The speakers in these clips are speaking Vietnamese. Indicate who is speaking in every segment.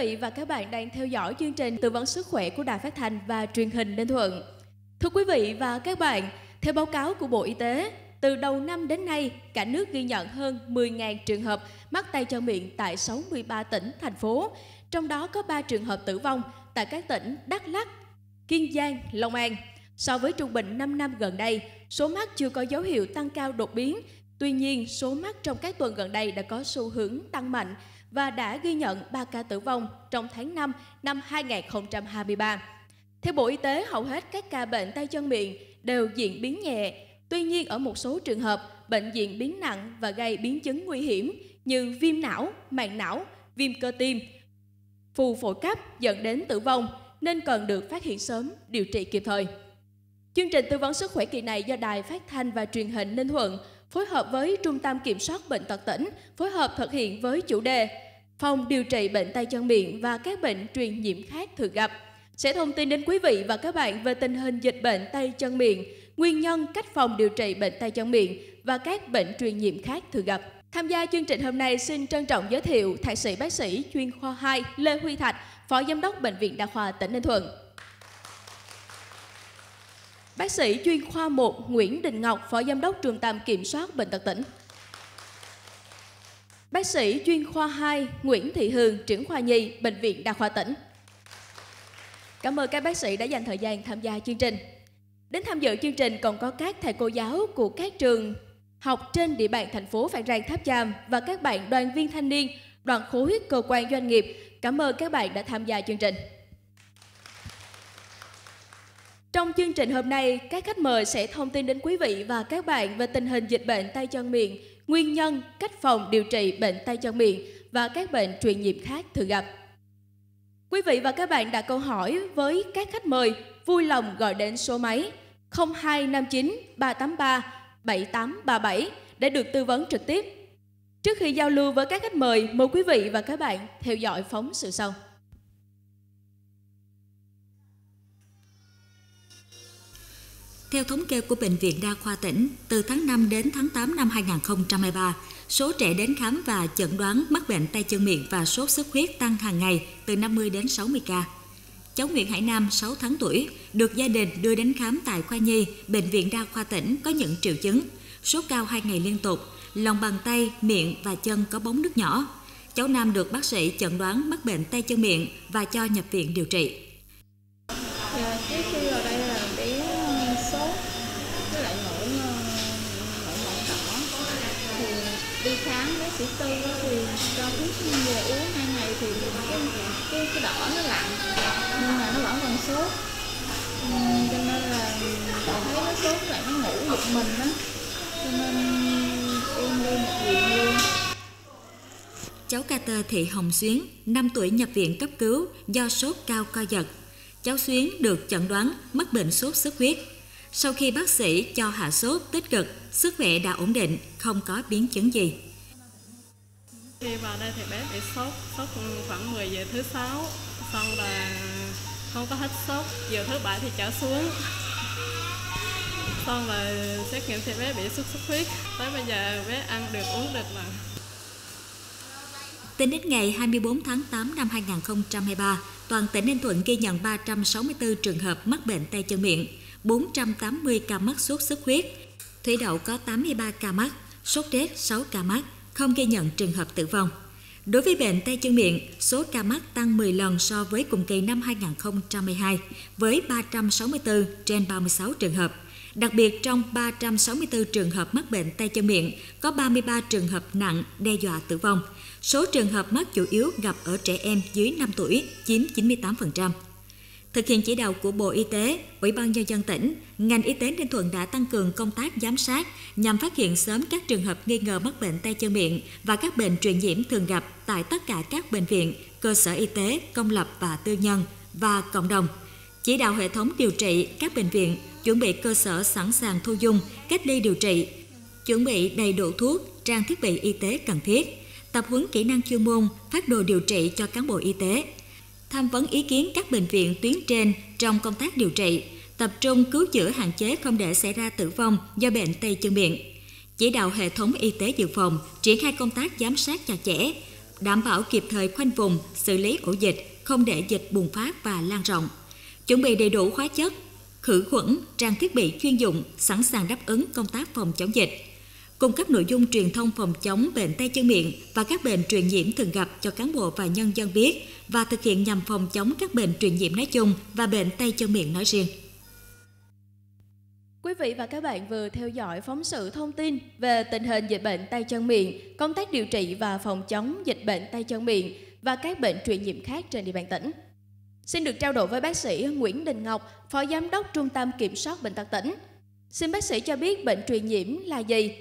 Speaker 1: vị và các bạn đang theo dõi chương trình tư vấn sức khỏe của Đài Phát Thanh và Truyền hình Ninh Thuận. Thưa quý vị và các bạn, theo báo cáo của Bộ Y tế, từ đầu năm đến nay, cả nước ghi nhận hơn 10.000 trường hợp mắc tay chân miệng tại 63 tỉnh, thành phố, trong đó có 3 trường hợp tử vong tại các tỉnh Đắk Lắk, Kiên Giang, Long An. So với trung bình 5 năm gần đây, số mắc chưa có dấu hiệu tăng cao đột biến. Tuy nhiên, số mắc trong các tuần gần đây đã có xu hướng tăng mạnh và đã ghi nhận 3 ca tử vong trong tháng 5 năm 2023. Theo Bộ Y tế, hầu hết các ca bệnh tay chân miệng đều diễn biến nhẹ. Tuy nhiên, ở một số trường hợp, bệnh diễn biến nặng và gây biến chứng nguy hiểm như viêm não, màng não, viêm cơ tim, phù phổi cấp dẫn đến tử vong nên cần được phát hiện sớm, điều trị kịp thời. Chương trình tư vấn sức khỏe kỳ này do Đài Phát thanh và Truyền hình Ninh Thuận phối hợp với Trung tâm Kiểm soát Bệnh tật tỉnh phối hợp thực hiện với chủ đề phòng điều trị bệnh tay chân miệng và các bệnh truyền nhiễm khác thường gặp. Sẽ thông tin đến quý vị và các bạn về tình hình dịch bệnh tay chân miệng, nguyên nhân, cách phòng điều trị bệnh tay chân miệng và các bệnh truyền nhiễm khác thường gặp. Tham gia chương trình hôm nay xin trân trọng giới thiệu Thạc sĩ bác sĩ chuyên khoa 2 Lê Huy Thạch, Phó Giám đốc Bệnh viện Đa khoa tỉnh Ninh Thuận. Bác sĩ chuyên khoa 1 Nguyễn Đình Ngọc, Phó Giám đốc trường tâm Kiểm soát Bệnh tật tỉnh. Bác sĩ chuyên khoa 2 Nguyễn Thị Hường, trưởng khoa nhi, Bệnh viện Đa khoa tỉnh. Cảm ơn các bác sĩ đã dành thời gian tham gia chương trình. Đến tham dự chương trình còn có các thầy cô giáo của các trường học trên địa bàn thành phố Phan Rang Tháp Chàm và các bạn đoàn viên thanh niên, đoàn khối cơ quan doanh nghiệp. Cảm ơn các bạn đã tham gia chương trình. Trong chương trình hôm nay, các khách mời sẽ thông tin đến quý vị và các bạn về tình hình dịch bệnh tay chân miệng nguyên nhân, cách phòng điều trị bệnh tay chân miệng và các bệnh truyền nhiễm khác thường gặp. Quý vị và các bạn đặt câu hỏi với các khách mời vui lòng gọi đến số máy 0259 383 7837 để được tư vấn trực tiếp. Trước khi giao lưu với các khách mời, mời quý vị và các bạn theo dõi phóng sự sau.
Speaker 2: Theo thống kê của Bệnh viện Đa khoa tỉnh, từ tháng 5 đến tháng 8 năm 2023, số trẻ đến khám và chẩn đoán mắc bệnh tay chân miệng và sốt xuất huyết tăng hàng ngày từ 50 đến 60 ca. Cháu Nguyễn Hải Nam, 6 tháng tuổi, được gia đình đưa đến khám tại khoa nhi, Bệnh viện Đa khoa tỉnh có những triệu chứng. Sốt cao 2 ngày liên tục, lòng bàn tay, miệng và chân có bóng nước nhỏ. Cháu Nam được bác sĩ chẩn đoán mắc bệnh tay chân miệng và cho nhập viện điều trị.
Speaker 1: sĩ tư thì cho thuốc mùa uống hai ngày thì cái cái cái đỏ nó lạnh nhưng mà nó vẫn còn sốt ừ, cho nên là thấy nó sốt lại nó ngủ giật mình đó cho nên em
Speaker 2: đi nhập viện luôn cháu ca tơ Thị Hồng Xuyến, 5 tuổi nhập viện cấp cứu do sốt cao co giật. Cháu Xuyến được chẩn đoán mắc bệnh sốt xuất huyết. Sau khi bác sĩ cho hạ sốt tích cực, sức khỏe đã ổn định, không có biến chứng gì.
Speaker 1: Khi vào đây thì bé bị sốt, sốt khoảng 10 giờ thứ sáu, xong là không có hết sốt, giờ thứ bảy thì trở xuống. Xong là xét nghiệm thì bé bị xuất xuất huyết, tới bây giờ bé ăn được uống được
Speaker 3: là
Speaker 2: Tính đến ngày 24 tháng 8 năm 2023, toàn tỉnh Ninh Thuận ghi nhận 364 trường hợp mắc bệnh tay chân miệng, 480 ca mắc sốt xuất huyết, thủy đậu có 83 ca mắc, sốt rét 6 ca mắc, không ghi nhận trường hợp tử vong. Đối với bệnh tay chân miệng, số ca mắc tăng 10 lần so với cùng kỳ năm 2012 với 364 trên 36 trường hợp. Đặc biệt trong 364 trường hợp mắc bệnh tay chân miệng có 33 trường hợp nặng đe dọa tử vong. Số trường hợp mắc chủ yếu gặp ở trẻ em dưới 5 tuổi chiếm 98%. Thực hiện chỉ đạo của Bộ Y tế, Ủy ban Nhân dân tỉnh, ngành y tế Ninh Thuận đã tăng cường công tác giám sát nhằm phát hiện sớm các trường hợp nghi ngờ mắc bệnh tay chân miệng và các bệnh truyền nhiễm thường gặp tại tất cả các bệnh viện, cơ sở y tế, công lập và tư nhân và cộng đồng. Chỉ đạo hệ thống điều trị các bệnh viện, chuẩn bị cơ sở sẵn sàng thu dung, cách ly điều trị, chuẩn bị đầy đủ thuốc, trang thiết bị y tế cần thiết, tập huấn kỹ năng chuyên môn, phát đồ điều trị cho cán bộ y tế, tham vấn ý kiến các bệnh viện tuyến trên trong công tác điều trị, tập trung cứu chữa hạn chế không để xảy ra tử vong do bệnh tay chân miệng. Chỉ đạo hệ thống y tế dự phòng triển khai công tác giám sát chặt chẽ, đảm bảo kịp thời khoanh vùng, xử lý ổ dịch, không để dịch bùng phát và lan rộng. Chuẩn bị đầy đủ hóa chất, khử khuẩn, trang thiết bị chuyên dụng, sẵn sàng đáp ứng công tác phòng chống dịch cung cấp nội dung truyền thông phòng chống bệnh tay chân miệng và các bệnh truyền nhiễm thường gặp cho cán bộ và nhân dân biết và thực hiện nhằm phòng chống các bệnh truyền nhiễm nói chung và bệnh tay chân miệng nói riêng.
Speaker 1: Quý vị và các bạn vừa theo dõi phóng sự thông tin về tình hình dịch bệnh tay chân miệng, công tác điều trị và phòng chống dịch bệnh tay chân miệng và các bệnh truyền nhiễm khác trên địa bàn tỉnh. Xin được trao đổi với bác sĩ Nguyễn Đình Ngọc, Phó Giám đốc Trung tâm Kiểm soát Bệnh tật tỉnh. Xin bác sĩ cho biết bệnh truyền nhiễm là gì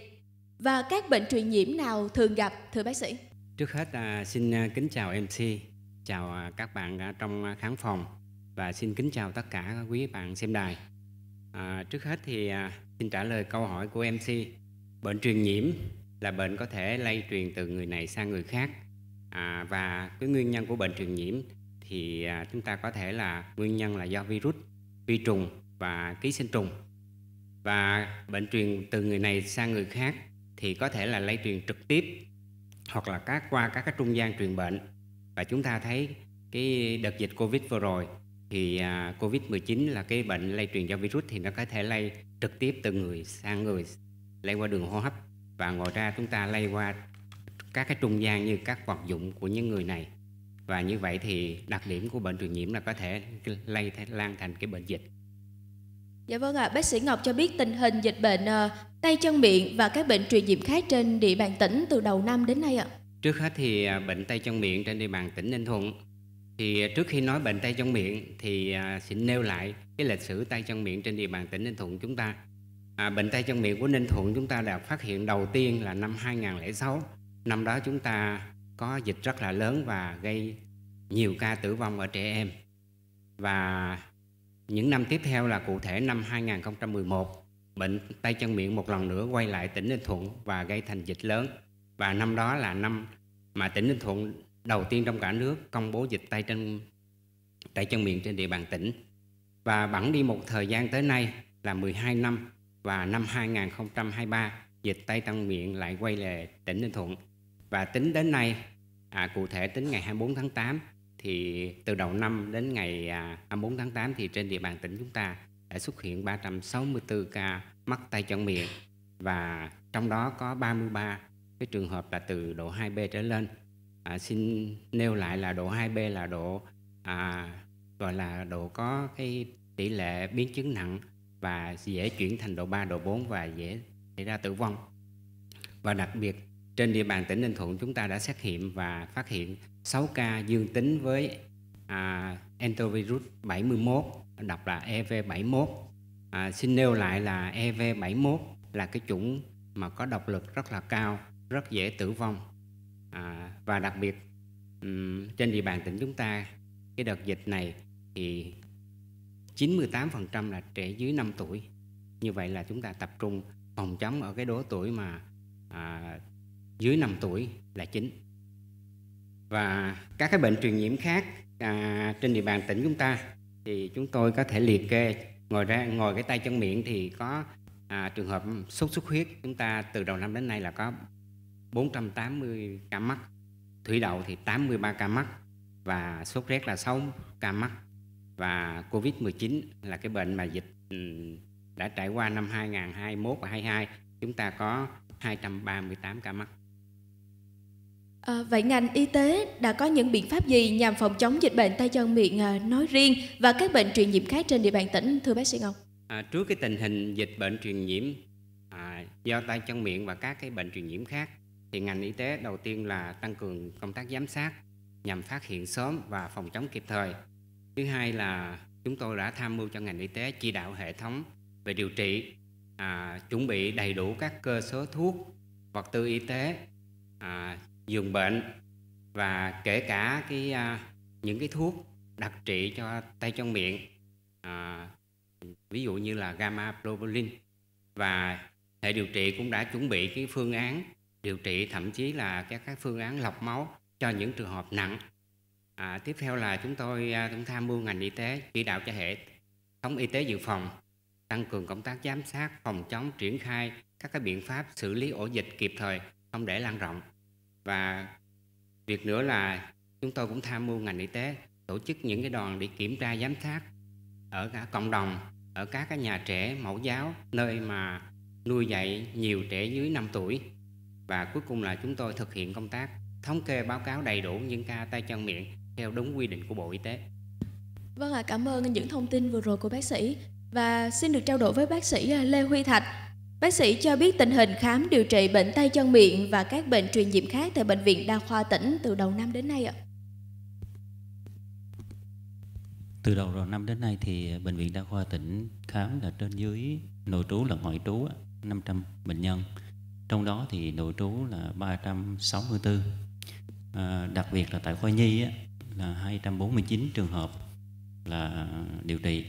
Speaker 1: và các bệnh truyền nhiễm nào thường gặp thưa bác sĩ?
Speaker 4: Trước hết à, xin à, kính chào MC, chào à, các bạn trong khán phòng và xin kính chào tất cả quý bạn xem đài. À, trước hết thì xin trả lời câu hỏi của MC. Bệnh truyền nhiễm là bệnh có thể lây truyền từ người này sang người khác à, và cái nguyên nhân của bệnh truyền nhiễm thì chúng ta có thể là nguyên nhân là do virus, vi trùng và ký sinh trùng và bệnh truyền từ người này sang người khác thì có thể là lây truyền trực tiếp hoặc là các qua các cái trung gian truyền bệnh và chúng ta thấy cái đợt dịch covid vừa rồi thì à, covid 19 là cái bệnh lây truyền do virus thì nó có thể lây trực tiếp từ người sang người lây qua đường hô hấp và ngoài ra chúng ta lây qua các cái trung gian như các vật dụng của những người này và như vậy thì đặc điểm của bệnh truyền nhiễm là có thể lây lan thành cái bệnh dịch.
Speaker 1: Dạ vâng ạ, bác sĩ Ngọc cho biết tình hình dịch bệnh ờ, tay chân miệng và các bệnh truyền nhiễm khác trên địa bàn tỉnh từ đầu năm đến nay ạ?
Speaker 4: Trước hết thì à, bệnh tay chân miệng trên địa bàn tỉnh Ninh Thuận thì à, trước khi nói bệnh tay chân miệng thì à, xin nêu lại cái lịch sử tay chân miệng trên địa bàn tỉnh Ninh Thuận chúng ta. À, bệnh tay chân miệng của Ninh Thuận chúng ta đã phát hiện đầu tiên là năm 2006. Năm đó chúng ta có dịch rất là lớn và gây nhiều ca tử vong ở trẻ em. Và những năm tiếp theo là cụ thể năm 2011 bệnh tay chân miệng một lần nữa quay lại tỉnh Ninh Thuận và gây thành dịch lớn. Và năm đó là năm mà tỉnh Ninh Thuận đầu tiên trong cả nước công bố dịch tay chân tay chân miệng trên địa bàn tỉnh. Và bẵng đi một thời gian tới nay là 12 năm và năm 2023 dịch tay chân miệng lại quay về tỉnh Ninh Thuận. Và tính đến nay, à, cụ thể tính ngày 24 tháng 8 thì từ đầu năm đến ngày 24 à, tháng 8 thì trên địa bàn tỉnh chúng ta đã xuất hiện 364 ca mắt tay chân miệng và trong đó có 33 cái trường hợp là từ độ 2B trở lên. À, xin nêu lại là độ 2B là độ à, gọi là độ có cái tỷ lệ biến chứng nặng và dễ chuyển thành độ 3, độ 4 và dễ xảy ra tử vong. Và đặc biệt trên địa bàn tỉnh Ninh Thuận chúng ta đã xét nghiệm và phát hiện 6 ca dương tính với à, enterovirus 71 đọc là EV71 à, xin nêu lại là EV71 là cái chủng mà có độc lực rất là cao rất dễ tử vong à, và đặc biệt um, trên địa bàn tỉnh chúng ta cái đợt dịch này thì 98% là trẻ dưới 5 tuổi như vậy là chúng ta tập trung phòng chống ở cái độ tuổi mà à, dưới 5 tuổi là chính và các cái bệnh truyền nhiễm khác à, trên địa bàn tỉnh chúng ta thì chúng tôi có thể liệt kê ngồi ra ngồi cái tay chân miệng thì có à, trường hợp sốt xuất huyết chúng ta từ đầu năm đến nay là có 480 ca mắc thủy đậu thì 83 ca mắc và sốt rét là 6 ca mắc và Covid-19 là cái bệnh mà dịch đã trải qua năm 2021 và 22 chúng ta có 238 ca mắc.
Speaker 1: À, vậy ngành y tế đã có những biện pháp gì nhằm phòng chống dịch bệnh tay chân miệng ờ, nói riêng và các bệnh truyền nhiễm khác trên địa bàn tỉnh thưa bác sĩ Ngọc?
Speaker 4: À, trước cái tình hình dịch bệnh truyền nhiễm à, do tay chân miệng và các cái bệnh truyền nhiễm khác thì ngành y tế đầu tiên là tăng cường công tác giám sát nhằm phát hiện sớm và phòng chống kịp thời. Thứ hai là chúng tôi đã tham mưu cho ngành y tế chỉ đạo hệ thống về điều trị, à, chuẩn bị đầy đủ các cơ số thuốc, vật tư y tế, à, giường bệnh và kể cả cái à, những cái thuốc đặc trị cho tay chân miệng à, ví dụ như là gamma globulin và hệ điều trị cũng đã chuẩn bị cái phương án điều trị thậm chí là các các phương án lọc máu cho những trường hợp nặng à, tiếp theo là chúng tôi à, cũng tham mưu ngành y tế chỉ đạo cho hệ thống y tế dự phòng tăng cường công tác giám sát phòng chống triển khai các cái biện pháp xử lý ổ dịch kịp thời không để lan rộng và việc nữa là chúng tôi cũng tham mưu ngành y tế tổ chức những cái đoàn để kiểm tra giám sát ở cả cộng đồng ở các cái nhà trẻ mẫu giáo nơi mà nuôi dạy nhiều trẻ dưới 5 tuổi và cuối cùng là chúng tôi thực hiện công tác thống kê báo cáo đầy đủ những ca tay chân miệng theo đúng quy định của Bộ Y tế.
Speaker 1: Vâng ạ, à, cảm ơn những thông tin vừa rồi của bác sĩ và xin được trao đổi với bác sĩ à, Lê Huy Thạch, Bác sĩ cho biết tình hình khám điều trị bệnh tay chân miệng và các bệnh truyền nhiễm khác tại Bệnh viện Đa khoa tỉnh từ đầu năm đến nay ạ.
Speaker 5: Từ đầu đầu năm đến nay thì Bệnh viện Đa khoa tỉnh khám là trên dưới nội trú là ngoại trú 500 bệnh nhân. Trong đó thì nội trú là 364. À, đặc biệt là tại khoa nhi là 249 trường hợp là điều trị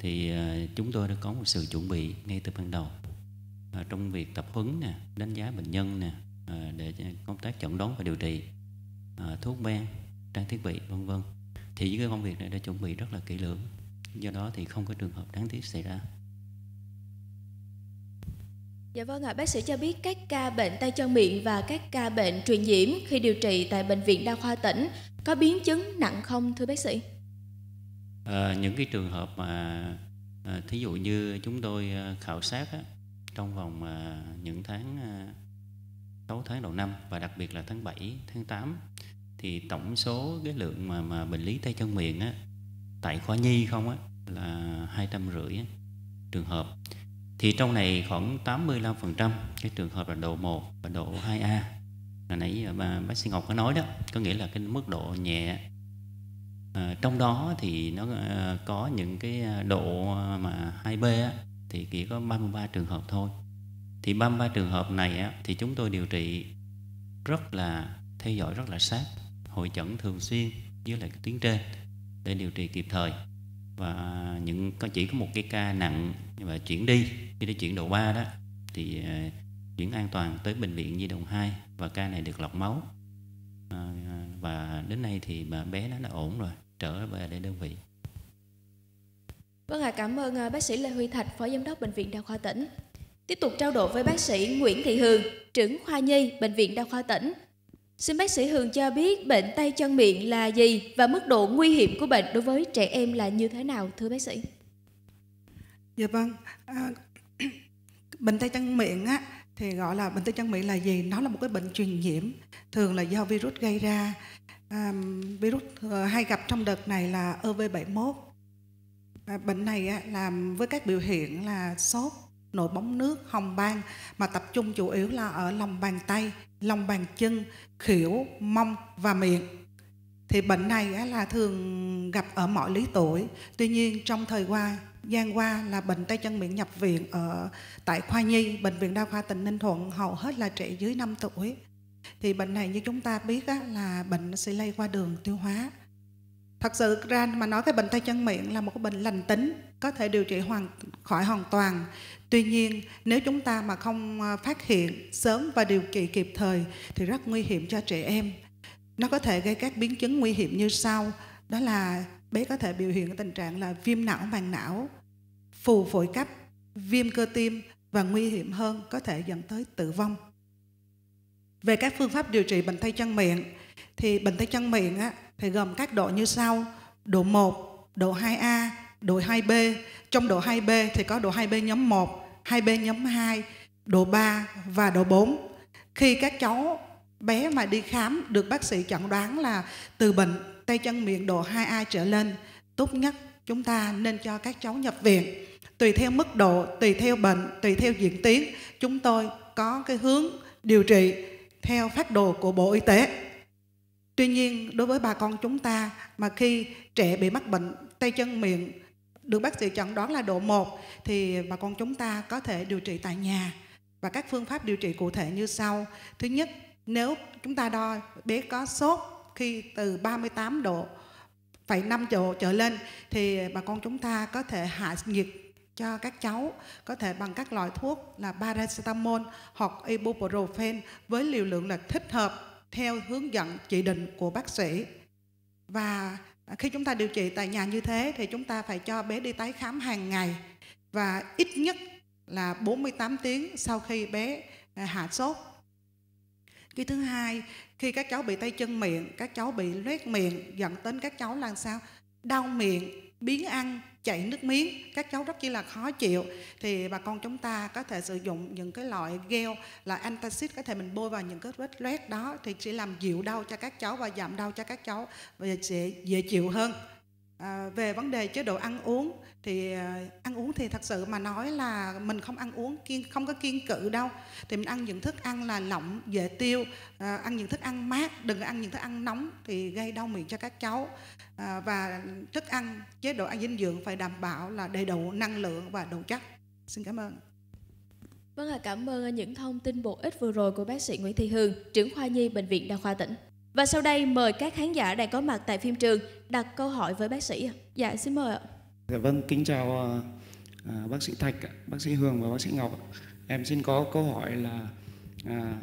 Speaker 5: thì à, chúng tôi đã có một sự chuẩn bị ngay từ ban đầu à, trong việc tập huấn nè đánh giá bệnh nhân nè à, để công tác chẩn đoán và điều trị thuốc men trang thiết bị vân vân thì những cái công việc này đã chuẩn bị rất là kỹ lưỡng do đó thì không có trường hợp đáng tiếc xảy ra
Speaker 1: Dạ vâng ạ, bác sĩ cho biết các ca bệnh tay chân miệng và các ca bệnh truyền nhiễm khi điều trị tại Bệnh viện Đa khoa tỉnh có biến chứng nặng không thưa bác sĩ?
Speaker 5: à, những cái trường hợp mà à, thí dụ như chúng tôi ờ, khảo sát á, trong vòng à, những tháng à, 6 tháng đầu năm và đặc biệt là tháng 7, tháng 8 thì tổng số cái lượng mà mà bệnh lý tay chân miệng á tại khoa nhi không á là hai trăm rưỡi trường hợp thì trong này khoảng 85% cái trường hợp là độ 1 và độ 2A là nãy bà, bác sĩ Ngọc có nói đó có nghĩa là cái mức độ nhẹ Ờ, trong đó thì nó ờ, có những cái ờ, độ mà 2B á, thì chỉ có 33 trường hợp thôi thì 33 trường hợp này á, thì chúng tôi điều trị rất là theo dõi rất là sát hội chẩn thường xuyên với lại tuyến trên để điều trị kịp thời và những có chỉ có một cái ca nặng và chuyển đi khi đã chuyển độ 3 đó thì chuyển an toàn tới bệnh viện Nhi Đồng 2 và ca này được lọc máu à, và đến nay thì mà bé nó đã ổn rồi trở về để đơn vị
Speaker 1: vâng ạ à, cảm ơn à, bác sĩ lê huy thạch phó giám đốc bệnh viện đa khoa tỉnh tiếp tục trao đổi với bác sĩ nguyễn thị hường trưởng khoa nhi bệnh viện đa khoa tỉnh xin bác sĩ hường cho biết bệnh tay chân miệng là gì và mức độ nguy hiểm của bệnh đối với trẻ em là như thế nào thưa bác sĩ
Speaker 3: dạ vâng à, bệnh tay chân miệng á thì gọi là bệnh tay chân miệng là gì nó là một cái bệnh truyền nhiễm thường là do virus gây ra à, virus ờ, hay gặp trong đợt này là ov e 71 bệnh này làm với các biểu hiện là sốt nổi bóng nước hồng ban mà tập trung chủ yếu là ở lòng bàn tay lòng bàn chân khỉu mông và miệng thì bệnh này là thường gặp ở mọi lứa tuổi tuy nhiên trong thời qua gian qua là bệnh tay chân miệng nhập viện ở tại khoa nhi bệnh viện đa khoa tỉnh ninh thuận hầu hết là trẻ dưới 5 tuổi thì bệnh này như chúng ta biết á, là bệnh sẽ lây qua đường tiêu hóa thật sự ra mà nói cái bệnh tay chân miệng là một cái bệnh lành tính có thể điều trị hoàn khỏi hoàn toàn tuy nhiên nếu chúng ta mà không à, phát hiện sớm và điều trị kịp thời thì rất nguy hiểm cho trẻ em nó có thể gây các biến chứng nguy hiểm như sau đó là bé có thể biểu hiện tình trạng là viêm não màng não phù phổi cấp, viêm cơ tim và nguy hiểm hơn có thể dẫn tới tử vong. Về các phương pháp điều trị bệnh tay chân miệng thì bệnh tay chân miệng á, thì gồm các độ như sau: độ 1, độ 2A, độ 2B. Trong độ 2B thì có độ 2B nhóm 1, 2B nhóm 2, độ 3 và độ 4. Khi các cháu bé mà đi khám được bác sĩ chẩn đoán là từ bệnh tay chân miệng độ 2A trở lên, tốt nhất chúng ta nên cho các cháu nhập viện tùy theo mức độ tùy theo bệnh tùy theo diễn tiến chúng tôi có cái hướng điều trị theo phát đồ của bộ y tế tuy nhiên đối với bà con chúng ta mà khi trẻ bị mắc bệnh tay chân miệng được bác sĩ chẩn đoán là độ 1 thì bà con chúng ta có thể điều trị tại nhà và các phương pháp điều trị cụ thể như sau. Thứ nhất, nếu chúng ta đo bé có sốt khi từ 38 độ phải 5 độ trở lên thì bà con chúng ta có thể hạ nhiệt cho các cháu có thể bằng các loại thuốc là paracetamol hoặc ibuprofen với liều lượng là thích hợp theo hướng dẫn chỉ định của bác sĩ. Và khi chúng ta điều trị tại nhà như thế thì chúng ta phải cho bé đi tái khám hàng ngày và ít nhất là 48 tiếng sau khi bé à, hạ sốt. Cái thứ hai, khi các cháu bị tay chân miệng, các cháu bị loét miệng dẫn đến các cháu làm sao? Đau miệng, biến ăn, chảy nước miếng các cháu rất chi là khó chịu thì bà con chúng ta có thể sử dụng những cái loại gel là antacid có thể mình bôi vào những cái vết loét đó thì sẽ làm dịu đau cho các cháu và giảm đau cho các cháu và sẽ dễ chịu hơn À, về vấn đề chế độ ăn uống thì à, ăn uống thì thật sự mà nói là mình không ăn uống kiên không có kiên cự đâu thì mình ăn những thức ăn là lỏng dễ tiêu à, ăn những thức ăn mát đừng ăn những thức ăn nóng thì gây đau miệng cho các cháu à, và thức ăn chế độ ăn dinh dưỡng phải đảm bảo là đầy đủ năng lượng và đủ chất xin cảm ơn vâng ạ à, cảm ơn những thông tin bổ
Speaker 1: ích vừa rồi của bác sĩ Nguyễn Thị Hương trưởng khoa nhi bệnh viện đa khoa tỉnh và sau đây mời các khán giả đang có mặt tại phim trường đặt câu hỏi với bác sĩ. Dạ xin mời ạ.
Speaker 4: Dạ vâng, kính chào ờ, à, bác sĩ Thạch, bác sĩ Hương và bác sĩ Ngọc. Em xin có câu hỏi là à,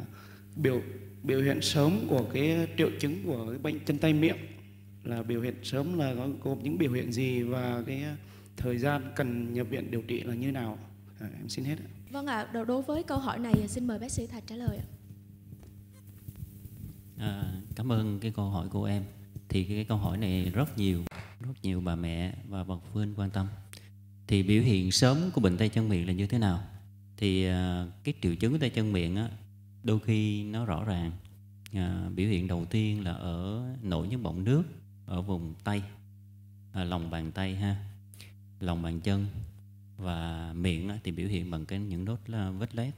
Speaker 4: biểu biểu hiện sớm của cái triệu chứng của cái bệnh chân tay miệng là biểu hiện sớm
Speaker 5: là có gồm những biểu hiện gì và cái thời gian cần nhập viện điều trị là như nào? À, em xin hết ạ.
Speaker 1: Vâng ạ, à, đối với câu hỏi này xin mời bác sĩ Thạch trả lời ạ.
Speaker 5: À, cảm ơn cái câu hỏi của em. Thì cái câu hỏi này rất nhiều, rất nhiều bà mẹ và bậc phụ huynh quan tâm. Thì biểu hiện sớm của bệnh tay chân miệng là như thế nào? Thì à, cái triệu chứng của tay chân miệng á, đôi khi nó rõ ràng. À, biểu hiện đầu tiên là ở nổi những bọng nước ở vùng tay, à, lòng bàn tay ha, lòng bàn chân và miệng á, thì biểu hiện bằng cái những nốt à, vết lét.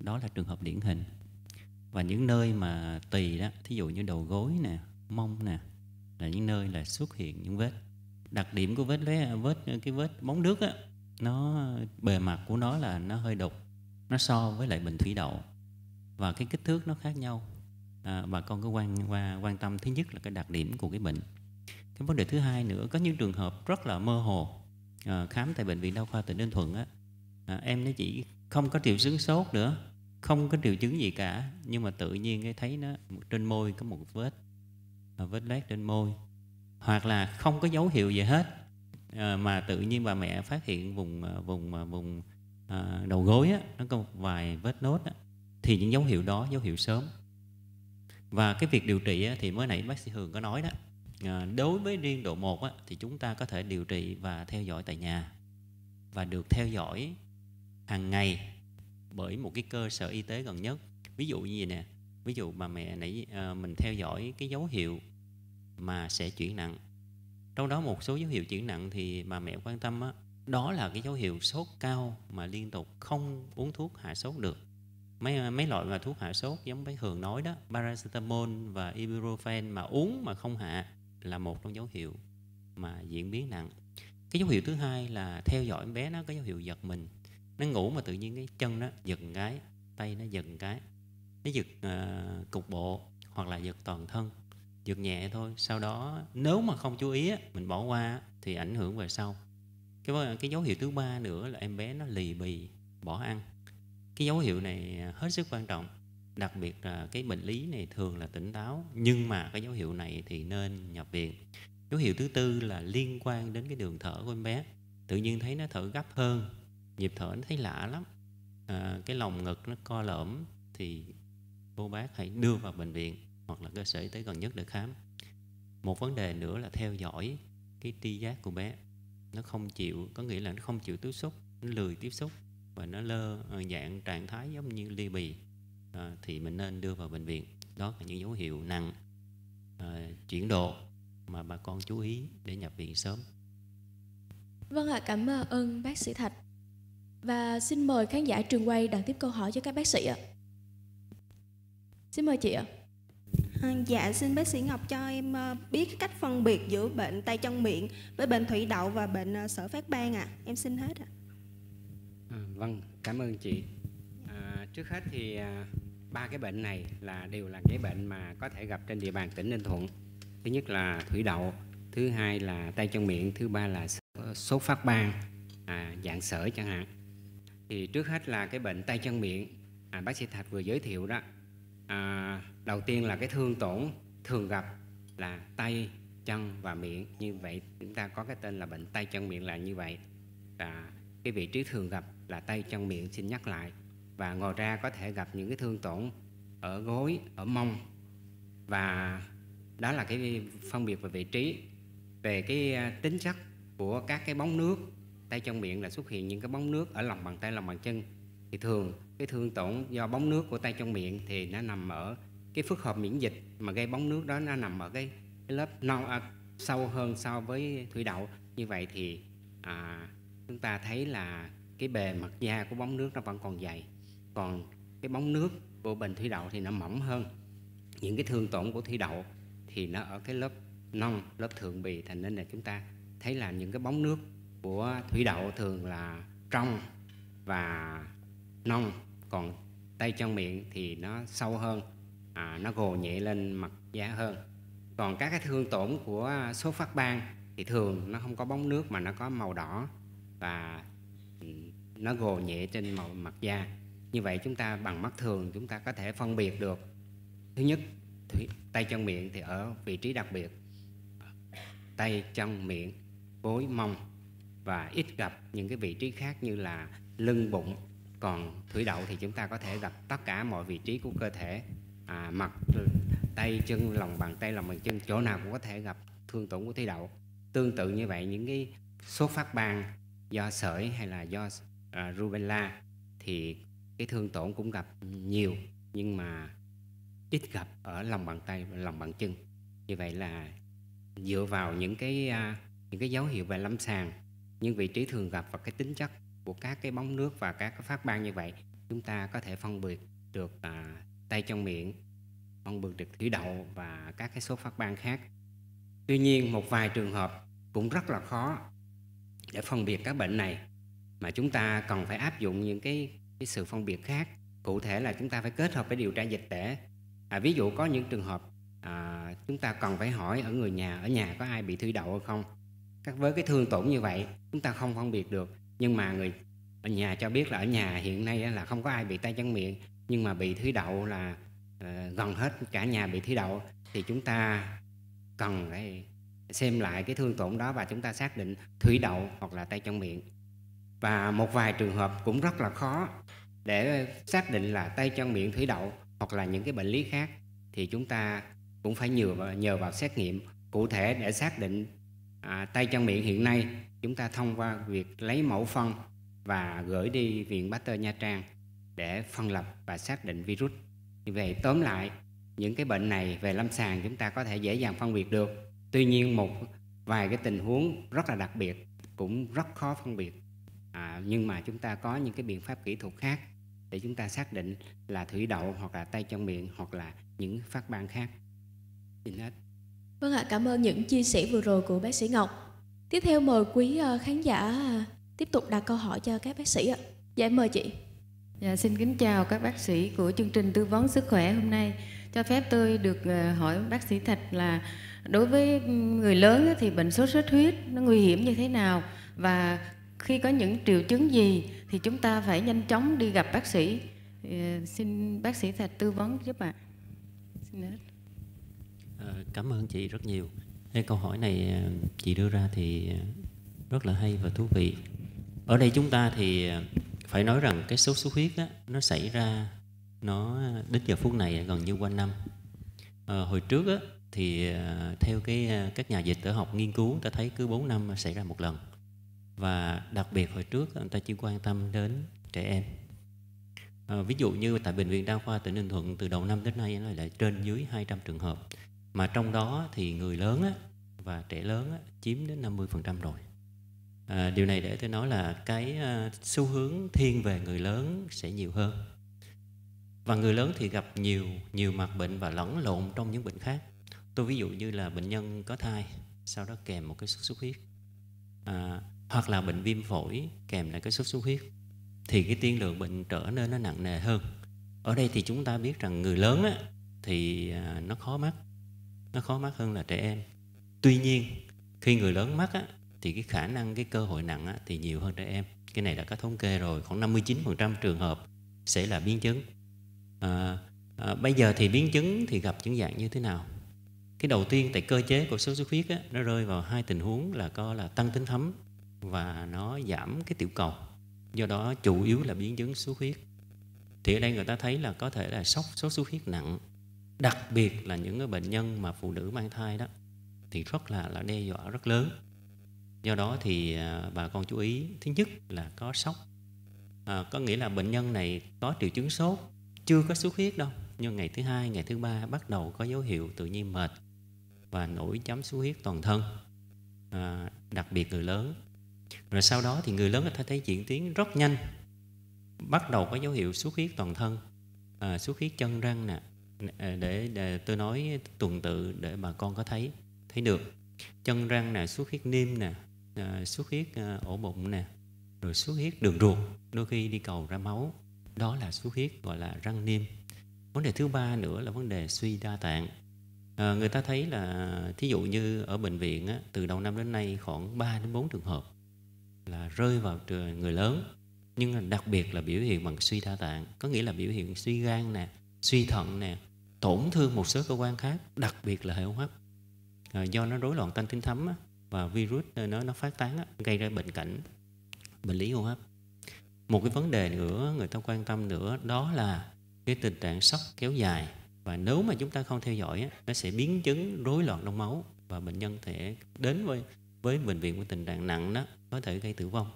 Speaker 5: Đó là trường hợp điển hình và những nơi mà tỳ đó thí dụ như đầu gối nè mông nè là những nơi là xuất hiện những vết đặc điểm của vết lé vết cái vết bóng nước á nó bề mặt của nó là nó hơi đục nó so với lại bình thủy đậu và cái kích thước nó khác nhau à, bà con cứ quan quan tâm thứ nhất là cái đặc điểm của cái bệnh cái vấn đề thứ hai nữa có những trường hợp rất là mơ hồ à, khám tại bệnh viện đa khoa tỉnh ninh thuận á à, em nó chỉ không có triệu chứng sốt nữa không có triệu chứng gì cả nhưng mà tự nhiên cái thấy nó trên môi có một vết à, vết lét trên môi hoặc là không có dấu hiệu gì hết à, mà tự nhiên bà mẹ phát hiện vùng à, vùng vùng đầu gối á, nó có một vài vết nốt á, thì những dấu hiệu đó dấu hiệu sớm và cái việc điều trị thì mới nãy bác sĩ Hường có nói đó đối với riêng độ 1 á, thì chúng ta có thể điều trị và theo dõi tại nhà và được theo dõi hàng ngày bởi một cái cơ sở y tế gần nhất ví dụ như vậy nè ví dụ bà mẹ nãy à, mình theo dõi cái dấu hiệu mà sẽ chuyển nặng trong đó một số dấu hiệu chuyển nặng thì bà mẹ quan tâm á, đó là cái dấu hiệu sốt cao mà liên tục không uống thuốc hạ sốt được mấy mấy loại mà thuốc hạ sốt giống bé thường nói đó paracetamol và ibuprofen mà uống mà không hạ là một trong dấu hiệu mà diễn biến nặng cái dấu hiệu thứ hai là theo dõi em bé nó có dấu hiệu giật mình nó ngủ mà tự nhiên cái chân nó giật cái tay nó giật cái nó giật uh, cục bộ hoặc là giật toàn thân giật nhẹ thôi sau đó nếu mà không chú ý mình bỏ qua thì ảnh hưởng về sau cái cái dấu hiệu thứ ba nữa là em bé nó lì bì bỏ ăn cái dấu hiệu này hết sức quan trọng đặc biệt là cái bệnh lý này thường là tỉnh táo nhưng mà cái dấu hiệu này thì nên nhập viện dấu hiệu thứ tư là liên quan đến cái đường thở của em bé tự nhiên thấy nó thở gấp hơn nhịp thở nó thấy lạ lắm à, cái lồng ngực nó co lõm thì cô bác hãy đưa vào bệnh viện hoặc là cơ sở y tế gần nhất để khám một vấn đề nữa là theo dõi cái tri giác của bé nó không chịu có nghĩa là nó không chịu tiếp xúc nó lười tiếp xúc và nó lơ ờ, dạng trạng thái giống như ly bì à, thì mình nên đưa vào bệnh viện đó là những dấu hiệu nặng à, chuyển độ mà bà con chú ý để nhập viện sớm
Speaker 1: vâng ạ cảm ơn bác sĩ thạch và xin mời khán giả trường quay đặt tiếp câu hỏi cho các bác sĩ ạ. Xin mời chị ạ. À, dạ, xin bác sĩ Ngọc cho em ờ, biết cách phân biệt giữa bệnh tay chân miệng với bệnh thủy đậu và bệnh ờ, sở phát ban ạ. À. Em xin hết ạ. À.
Speaker 4: À, vâng, cảm ơn chị. À, trước hết thì à, ba cái bệnh này là đều là cái bệnh mà có thể gặp trên địa bàn tỉnh Ninh Thuận. Thứ nhất là thủy đậu, thứ hai là tay chân miệng, thứ ba là ờ, sốt phát ban, à, dạng sởi chẳng hạn thì trước hết là cái bệnh tay chân miệng à, bác sĩ Thạch vừa giới thiệu đó à, đầu tiên là cái thương tổn thường gặp là tay chân và miệng như vậy chúng ta có cái tên là bệnh tay chân miệng là như vậy và cái vị trí thường gặp là tay chân miệng xin nhắc lại và ngoài ra có thể gặp những cái thương tổn ở gối ở mông và đó là cái phân biệt về vị trí về cái à, tính chất của các cái bóng nước tay trong miệng là xuất hiện những cái bóng nước ở lòng bàn tay lòng bàn chân thì thường cái thương tổn do bóng nước của tay trong miệng thì nó nằm ở cái phức hợp miễn dịch mà gây bóng nước đó nó nằm ở cái, cái lớp non à, sâu hơn so với thủy đậu như vậy thì à, chúng ta thấy là cái bề mặt da của bóng nước nó vẫn còn dày còn cái bóng nước của bệnh thủy đậu thì nó mỏng hơn những cái thương tổn của thủy đậu thì nó ở cái lớp non lớp thượng bì thành nên là chúng ta thấy là những cái bóng nước của thủy đậu thường là trong và nông còn tay chân miệng thì nó sâu hơn à, nó gồ nhẹ lên mặt da hơn còn các cái thương tổn của sốt phát ban thì thường nó không có bóng nước mà nó có màu đỏ và ừ, nó gồ nhẹ trên màu mặt da như vậy chúng ta bằng mắt thường chúng ta có thể phân biệt được thứ nhất tay chân miệng thì ở vị trí đặc biệt tay chân miệng bối mông và ít gặp những cái vị trí khác như là lưng bụng còn thủy đậu thì chúng ta có thể gặp tất cả mọi vị trí của cơ thể à, mặt tay chân lòng bàn tay lòng bàn chân chỗ nào cũng có thể gặp thương tổn của thủy đậu tương tự như vậy những cái sốt phát ban do sởi hay là do à, rubella thì cái thương tổn cũng gặp nhiều nhưng mà ít gặp ở lòng bàn tay lòng bàn chân như vậy là dựa vào những cái à, những cái dấu hiệu về lâm sàng những vị trí thường gặp và cái tính chất của các cái bóng nước và các cái phát ban như vậy chúng ta có thể phân biệt được à, tay trong miệng phân biệt được thủy đậu và các cái số phát ban khác tuy nhiên một vài trường hợp cũng rất là khó để phân biệt các bệnh này mà chúng ta cần phải áp dụng những cái, cái sự phân biệt khác cụ thể là chúng ta phải kết hợp với điều tra dịch tễ à, ví dụ có những trường hợp à, chúng ta cần phải hỏi ở người nhà ở nhà có ai bị thủy đậu hay không các với cái thương tổn như vậy chúng ta không phân biệt được nhưng mà người ở nhà cho biết là ở nhà hiện nay là không có ai bị tay chân miệng nhưng mà bị thủy đậu là ờ, gần hết cả nhà bị thủy đậu thì chúng ta cần phải xem lại cái thương tổn đó và chúng ta xác định thủy đậu hoặc là tay chân miệng và một vài trường hợp cũng rất là khó để xác định là tay chân miệng thủy đậu hoặc là những cái bệnh lý khác thì chúng ta cũng phải nhờ vào, nhờ vào xét nghiệm cụ thể để xác định à, tay chân miệng hiện nay chúng ta thông qua việc lấy mẫu phân và gửi đi Viện Pasteur Nha Trang để phân lập và xác định virus. về tóm lại những cái bệnh này về lâm sàng chúng ta có thể dễ dàng phân biệt được. Tuy nhiên một vài cái tình huống rất là đặc biệt cũng rất khó phân biệt. À, nhưng mà chúng ta có những cái biện pháp kỹ thuật khác để chúng ta xác định là thủy đậu hoặc là tay chân miệng hoặc là những phát ban khác. Xin hết.
Speaker 1: Vâng ạ, cảm ơn những chia sẻ vừa rồi của bác sĩ Ngọc. Tiếp theo mời quý ờ, khán giả à, tiếp tục đặt câu hỏi cho các bác sĩ ạ. Dạ mời chị. Dạ, xin kính chào các bác sĩ của chương trình tư vấn sức khỏe hôm nay. Cho phép tôi được ờ, hỏi bác sĩ Thạch là đối với người lớn thì bệnh sốt xuất huyết nó nguy hiểm như thế nào và khi có những triệu chứng gì thì chúng ta phải nhanh chóng đi gặp bác sĩ. Ờ, xin bác sĩ Thạch tư vấn giúp ạ.
Speaker 4: Xin hết.
Speaker 5: Ờ, cảm ơn chị rất nhiều. Cái câu hỏi này ờ, chị đưa ra thì ờ, rất là hay và thú vị. Ở đây chúng ta thì phải nói rằng cái sốt xuất huyết á, nó xảy ra nó đến giờ phút này gần như quanh năm. À, hồi trước á, thì theo cái các nhà dịch tễ học nghiên cứu ta thấy cứ 4 năm xảy ra một lần và đặc biệt hồi trước người ta chỉ quan tâm đến trẻ em à, ví dụ như tại bệnh viện đa khoa tỉnh ninh thuận từ đầu năm đến nay là trên dưới 200 trường hợp mà trong đó thì người lớn á, và trẻ lớn á, chiếm đến 50% rồi à, điều này để tôi nói là cái à, xu hướng thiên về người lớn sẽ nhiều hơn và người lớn thì gặp nhiều nhiều mặt bệnh và lẫn lộn trong những bệnh khác tôi ví dụ như là bệnh nhân có thai sau đó kèm một cái xuất xuất huyết à, hoặc là bệnh viêm phổi kèm lại cái xuất xuất huyết thì cái tiên lượng bệnh trở nên nó nặng nề hơn ở đây thì chúng ta biết rằng người lớn á, thì à, nó khó mắc nó khó mắc hơn là trẻ em tuy nhiên khi người lớn mắc á, thì cái khả năng cái cơ hội nặng á, thì nhiều hơn trẻ em cái này đã có thống kê rồi khoảng 59% trường hợp sẽ là biến chứng à, à, bây giờ thì biến chứng thì gặp những dạng như thế nào cái đầu tiên tại cơ chế của sốt xuất huyết á, nó rơi vào hai tình huống là coi là tăng tính thấm và nó giảm cái tiểu cầu do đó chủ yếu là biến chứng xuất huyết thì ở đây người ta thấy là có thể là sốc sốt xuất huyết nặng đặc biệt là những cái bệnh nhân mà phụ nữ mang thai đó thì rất là là đe dọa rất lớn do đó thì à, bà con chú ý thứ nhất là có sốc à, có nghĩa là bệnh nhân này có triệu chứng sốt chưa có xuất huyết đâu nhưng ngày thứ hai ngày thứ ba bắt đầu có dấu hiệu tự nhiên mệt và nổi chấm xuất huyết toàn thân à, đặc biệt người lớn rồi sau đó thì người lớn có thể thấy diễn tiến rất nhanh bắt đầu có dấu hiệu xuất huyết toàn thân à, xuất huyết chân răng nè Ờ, để, để tôi nói tuần tự để bà con có thấy thấy được chân răng nè xuất huyết niêm nè xuất ờ, huyết ờ, ổ bụng nè rồi xuất huyết đường ruột đôi khi đi cầu ra máu đó là xuất huyết gọi là răng niêm vấn đề thứ ba nữa là vấn đề suy đa tạng à, người ta thấy là thí dụ như ở bệnh viện á, từ đầu năm đến nay khoảng 3 đến 4 trường hợp là rơi vào người lớn nhưng đặc biệt là biểu hiện bằng suy đa tạng có nghĩa là biểu hiện suy gan nè suy thận nè tổn thương một số cơ quan khác đặc biệt là hệ hô hấp à, do nó rối loạn tăng tính thấm á, và virus nó nó phát tán á, gây ra bệnh cảnh bệnh lý hô hấp một cái vấn đề nữa người ta quan tâm nữa đó là cái tình trạng sốc kéo dài và nếu mà chúng ta không theo dõi á, nó sẽ biến chứng rối loạn đông máu và bệnh nhân thể đến với với bệnh viện với tình trạng nặng đó có thể gây tử vong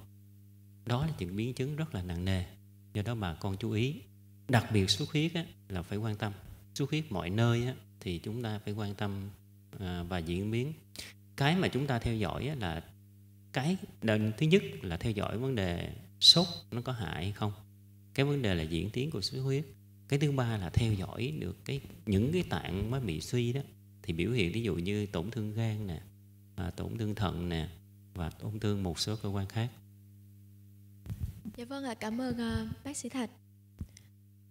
Speaker 5: đó là những biến chứng rất là nặng nề do đó bà con chú ý đặc biệt xuất huyết á, là phải quan tâm xuất huyết mọi nơi á, thì chúng ta phải quan tâm à, và diễn biến cái mà chúng ta theo dõi á, là cái đơn thứ nhất là theo dõi vấn đề sốt nó có hại hay không cái vấn đề là diễn tiến của xuất huyết cái thứ ba là theo dõi được cái những cái tạng mới bị suy đó thì biểu hiện ví dụ như tổn thương gan nè à, tổn thương thận nè và tổn thương một số cơ quan khác
Speaker 1: dạ vâng ạ cảm ơn uh, bác sĩ thạch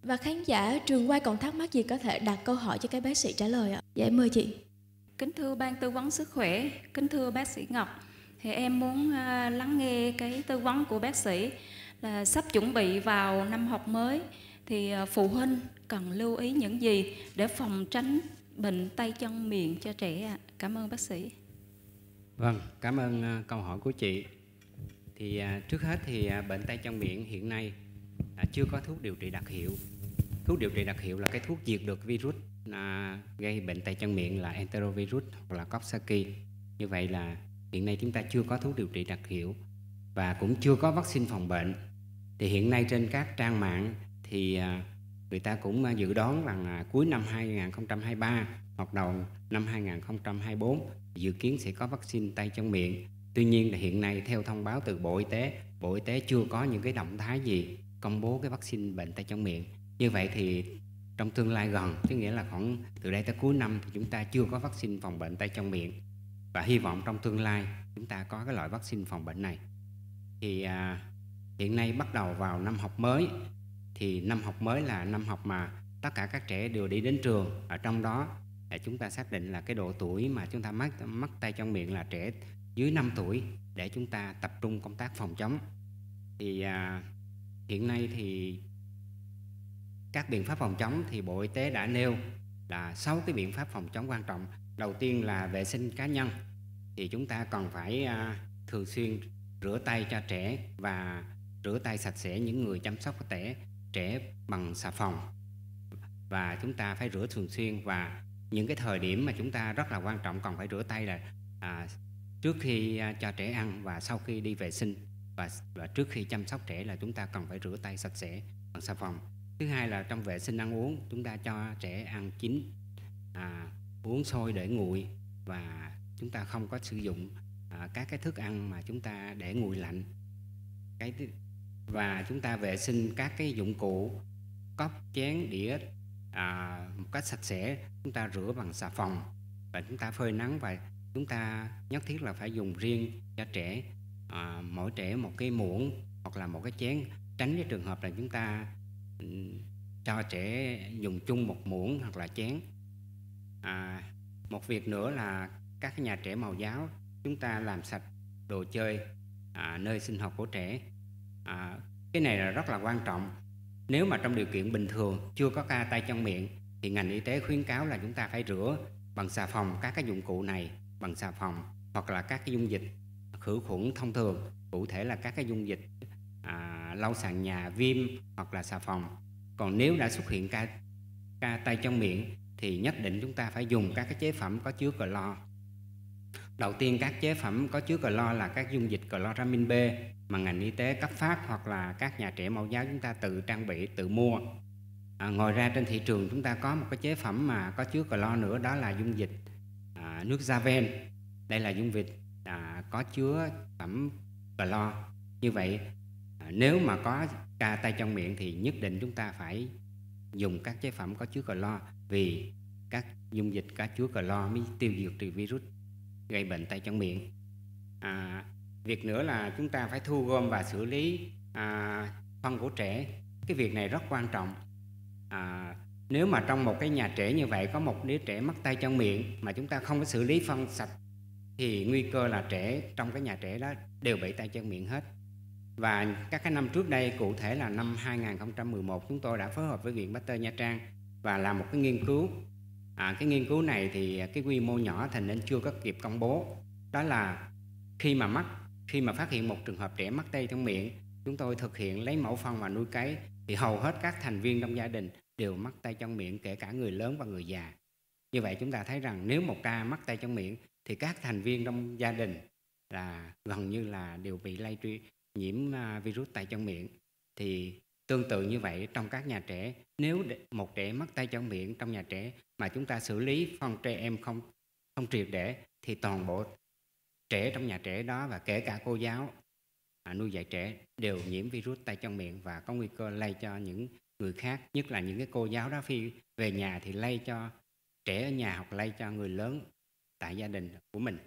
Speaker 1: và khán giả trường quay còn thắc mắc gì có thể đặt câu hỏi cho các bác sĩ trả lời ạ. Dạ mời chị. Kính thưa ban tư vấn sức khỏe, kính thưa bác sĩ Ngọc, thì em muốn à, lắng nghe cái tư vấn của bác sĩ là sắp chuẩn bị vào năm học mới thì à, phụ huynh cần lưu ý những gì để phòng tránh bệnh tay chân miệng cho trẻ ạ. Cảm ơn bác sĩ.
Speaker 4: Vâng, cảm ơn à, câu hỏi của chị. Thì trước hết thì bệnh tay chân miệng hiện nay chưa có thuốc điều trị đặc hiệu thuốc điều trị đặc hiệu là cái thuốc diệt được virus à, gây bệnh tay chân miệng là enterovirus hoặc là Coxsackie như vậy là hiện nay chúng ta chưa có thuốc điều trị đặc hiệu và cũng chưa có vaccine phòng bệnh thì hiện nay trên các trang mạng thì à, người ta cũng à, dự đoán rằng là cuối năm 2023 hoặc đầu năm 2024 dự kiến sẽ có vaccine tay chân miệng. Tuy nhiên là hiện nay theo thông báo từ Bộ Y tế, Bộ Y tế chưa có những cái động thái gì công bố cái vaccine bệnh tay chân miệng như vậy thì trong tương lai gần tức nghĩa là khoảng từ đây tới cuối năm thì chúng ta chưa có vaccine phòng bệnh tay chân miệng và hy vọng trong tương lai chúng ta có cái loại vaccine phòng bệnh này thì à, hiện nay bắt đầu vào năm học mới thì năm học mới là năm học mà tất cả các trẻ đều đi đến trường ở trong đó để à, chúng ta xác định là cái độ tuổi mà chúng ta mắc mắc tay trong miệng là trẻ dưới 5 tuổi để chúng ta tập trung công tác phòng chống thì à, hiện nay thì các biện pháp phòng chống thì Bộ Y tế đã nêu là sáu cái biện pháp phòng chống quan trọng. Đầu tiên là vệ sinh cá nhân thì chúng ta còn phải à, thường xuyên rửa tay cho trẻ và rửa tay sạch sẽ những người chăm sóc trẻ trẻ bằng xà phòng và chúng ta phải rửa thường xuyên và những cái thời điểm mà chúng ta rất là quan trọng còn phải rửa tay là à, trước khi à, cho trẻ ăn và sau khi đi vệ sinh và, và trước khi chăm sóc trẻ là chúng ta cần phải rửa tay sạch sẽ bằng xà phòng thứ hai là trong vệ sinh ăn uống chúng ta cho trẻ ăn chín à, uống sôi để nguội và chúng ta không có sử dụng à, các cái thức ăn mà chúng ta để nguội lạnh cái và chúng ta vệ sinh các cái dụng cụ cốc chén đĩa à, một cách sạch sẽ chúng ta rửa bằng xà phòng và chúng ta phơi nắng và chúng ta nhất thiết là phải dùng riêng cho trẻ à, mỗi trẻ một cái muỗng hoặc là một cái chén tránh cái trường hợp là chúng ta cho trẻ dùng chung một muỗng hoặc là chén à, một việc nữa là các nhà trẻ màu giáo chúng ta làm sạch đồ chơi à, nơi sinh hoạt của trẻ à, cái này là rất là quan trọng nếu mà trong điều kiện bình thường chưa có ca tay chân miệng thì ngành y tế khuyến cáo là chúng ta phải rửa bằng xà phòng các cái dụng cụ này bằng xà phòng hoặc là các cái dung dịch khử khuẩn thông thường cụ thể là các cái dung dịch lau sàn nhà viêm hoặc là xà phòng còn nếu đã xuất hiện ca ca tay trong miệng thì nhất định chúng ta phải dùng các cái chế phẩm có chứa clo đầu tiên các chế phẩm có chứa clo là các dung dịch chloramin B mà ngành y tế cấp phát hoặc là các nhà trẻ mẫu giáo chúng ta tự trang bị tự mua à, ngoài ra trên thị trường chúng ta có một cái chế phẩm mà có chứa clo nữa đó là dung dịch à, nước javen. đây là dung dịch à, có chứa phẩm clo như vậy À, nếu mà có ca tay trong miệng thì nhất định chúng ta phải dùng các chế phẩm có chứa clo vì các dung dịch có chứa clo mới tiêu diệt trừ virus gây bệnh tay trong miệng à, việc nữa là chúng ta phải thu gom và xử lý à, phân của trẻ cái việc này rất quan trọng à, nếu mà trong một cái nhà trẻ như vậy có một đứa trẻ mắc tay trong miệng mà chúng ta không có xử lý phân sạch thì nguy cơ là trẻ trong cái nhà trẻ đó đều bị tay chân miệng hết và các cái năm trước đây, cụ thể là năm 2011 chúng tôi đã phối hợp với Viện Bách Tơ Nha Trang và làm một cái nghiên cứu. À, cái nghiên cứu này thì cái quy mô nhỏ thành nên chưa có kịp công bố. Đó là khi mà mắc, khi mà phát hiện một trường hợp trẻ mắc tay trong miệng, chúng tôi thực hiện lấy mẫu phân và nuôi cấy thì hầu hết các thành viên trong gia đình đều mắc tay trong miệng kể cả người lớn và người già. Như vậy chúng ta thấy rằng nếu một ca mắc tay trong miệng thì các thành viên trong gia đình là gần như là đều bị lây truyền nhiễm à, virus tay chân miệng thì tương tự như vậy trong các nhà trẻ nếu một trẻ mắc tay chân miệng trong nhà trẻ mà chúng ta xử lý phong trẻ em không không triệt để thì toàn bộ trẻ trong nhà trẻ đó và kể cả cô giáo à, nuôi dạy trẻ đều nhiễm virus tay chân miệng và có nguy cơ lây cho những người khác nhất là những cái cô giáo đó khi về nhà thì lây cho trẻ ở nhà hoặc lây cho người lớn tại gia đình của mình